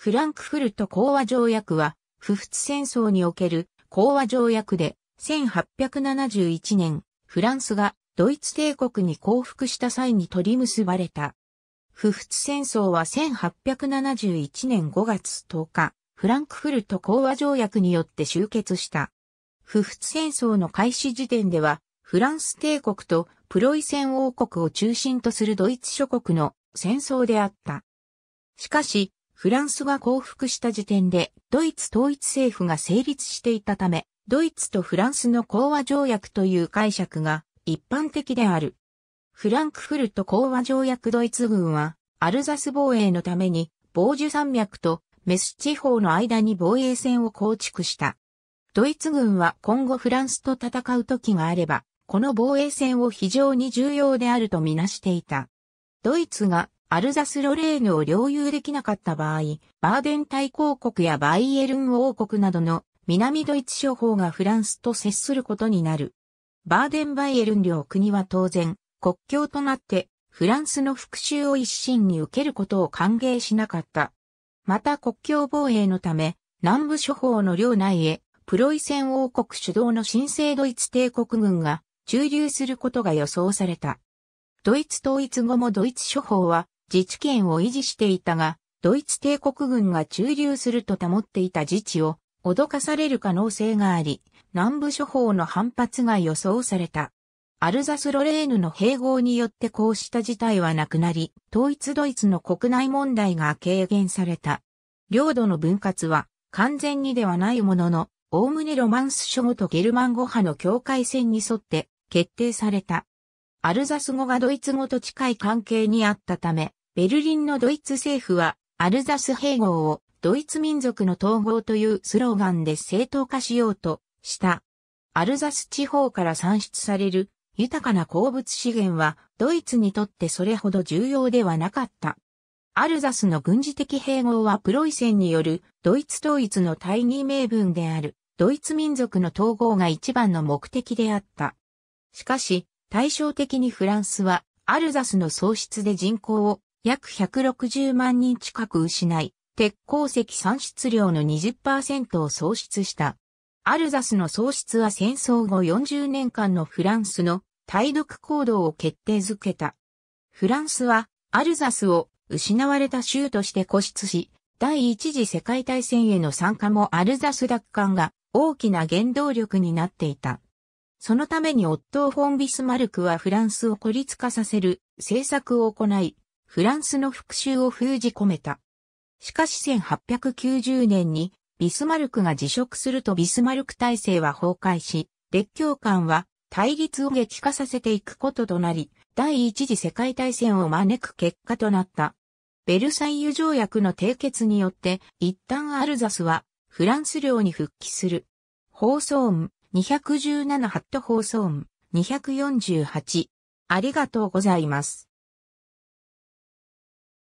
フランクフルト講和条約は、不仏戦争における講和条約で、1871年、フランスがドイツ帝国に降伏した際に取り結ばれた。不仏戦争は1871年5月10日、フランクフルト講和条約によって終結した。不仏戦争の開始時点では、フランス帝国とプロイセン王国を中心とするドイツ諸国の戦争であった。しかし、フランスが降伏した時点で、ドイツ統一政府が成立していたため、ドイツとフランスの講和条約という解釈が一般的である。フランクフルト講和条約ドイツ軍は、アルザス防衛のために、防樹山脈とメス地方の間に防衛線を構築した。ドイツ軍は今後フランスと戦う時があれば、この防衛線を非常に重要であるとみなしていた。ドイツがアルザス・ロレーヌを領有できなかった場合、バーデン大公国やバイエルン王国などの南ドイツ諸法がフランスと接することになる。バーデン・バイエルン領国は当然、国境となって、フランスの復讐を一身に受けることを歓迎しなかった。また国境防衛のため、南部諸法の領内へ、プロイセン王国主導の新生ドイツ帝国軍が駐留することが予想された。ドイツ統一後もドイツ諸法は自治権を維持していたが、ドイツ帝国軍が駐留すると保っていた自治を脅かされる可能性があり、南部諸法の反発が予想された。アルザスロレーヌの併合によってこうした事態はなくなり、統一ドイツの国内問題が軽減された。領土の分割は完全にではないものの、おおむねロマンス諸語とゲルマン語派の境界線に沿って決定された。アルザス語がドイツ語と近い関係にあったため、ベルリンのドイツ政府は、アルザス併合をドイツ民族の統合というスローガンで正当化しようとした。アルザス地方から産出される豊かな鉱物資源はドイツにとってそれほど重要ではなかった。アルザスの軍事的併合はプロイセンによるドイツ統一の大義名分であるドイツ民族の統合が一番の目的であった。しかし対照的にフランスはアルザスの喪失で人口を約160万人近く失い、鉄鉱石産出量の20%を喪失した。アルザスの喪失は戦争後40年間のフランスの対独行動を決定づけた。フランスはアルザスを失われた州として固執し、第一次世界大戦への参加もアルザス奪還が大きな原動力になっていた。そのためにオットー・フォン・ビスマルクはフランスを孤立化させる政策を行い、フランスの復讐を封じ込めた。しかし1890年にビスマルクが辞職するとビスマルク体制は崩壊し、列強間は対立を激化させていくこととなり、第一次世界大戦を招く結果となった。ベルサイユ条約の締結によって、一旦アルザスはフランス領に復帰する。放送音217ハット放送音248。ありがとうございます。